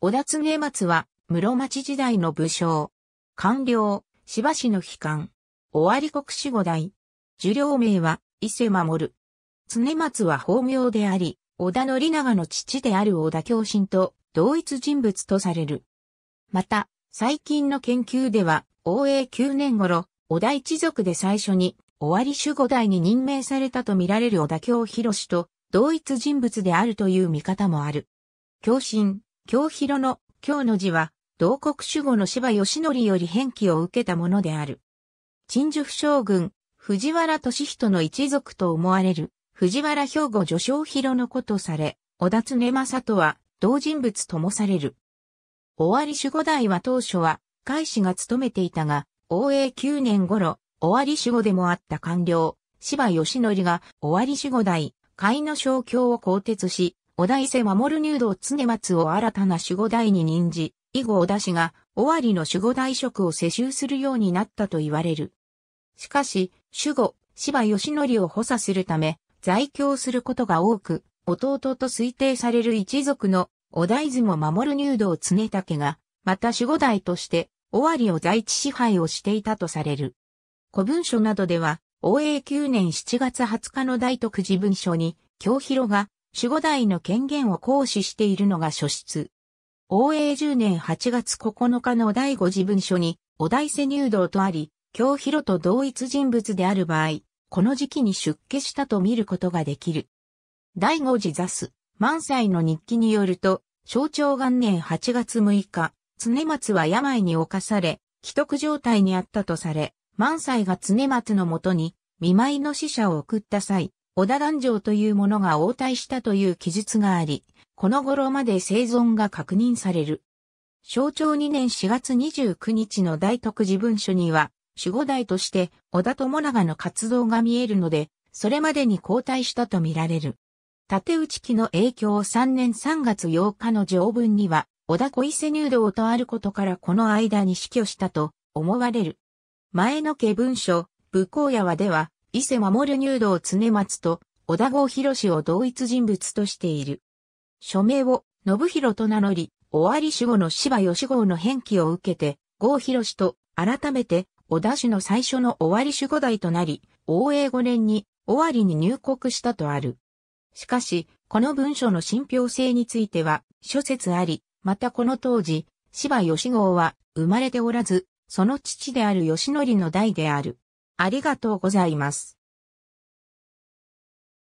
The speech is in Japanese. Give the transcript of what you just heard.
小田常松は、室町時代の武将。官僚、芝市の悲観。尾張国守五代。受領名は、伊勢守。常松は法名であり、織田宣長の父である織田教信と同一人物とされる。また、最近の研究では、応永9年頃、織田一族で最初に、尾張守護代に任命されたと見られる織田教博と同一人物であるという見方もある。教信、京広の京の字は、同国守護の芝義則より返記を受けたものである。陳寿将軍、藤原敏人の一族と思われる、藤原兵庫助将広のことされ、小田常政とは、同人物ともされる。尾張守護代は当初は、海士が務めていたが、応永9年頃、尾張守護でもあった官僚、芝義則が、尾張守護代、海の将教を更迭し、お伊勢守入道常松を新たな守護大に任じ、以後お出しが、尾張の守護大職を世襲するようになったと言われる。しかし、守護、芝義則を補佐するため、在京することが多く、弟と推定される一族の、お伊相も守入道常武が、また守護大として、尾張を在地支配をしていたとされる。古文書などでは、応永9年7月20日の大徳寺文書に、京広が守護代の権限を行使しているのが書室。応永10年8月9日の第五次文書に、お大世入道とあり、京広と同一人物である場合、この時期に出家したと見ることができる。第五次座す、満歳の日記によると、象徴元年8月6日、常松は病に侵され、既得状態にあったとされ、満歳が常松のもとに、見舞いの死者を送った際、織田壇城というものが応対したという記述があり、この頃まで生存が確認される。象徴2年4月29日の大徳寺文書には、守護代として織田友長の活動が見えるので、それまでに交代したとみられる。縦内期の影響3年3月8日の条文には、織田小伊勢入道とあることからこの間に死去したと思われる。前の家文書、武功屋はでは、伊勢守入道常松と小田郷博を同一人物としている。署名を信弘と名乗り、尾張守護の芝義号の返記を受けて、郷博と改めて小田氏の最初の尾張守護代となり、応永5年に尾張に入国したとある。しかし、この文書の信憑性については諸説あり、またこの当時、芝義号は生まれておらず、その父である義則の代である。ありがとうございます。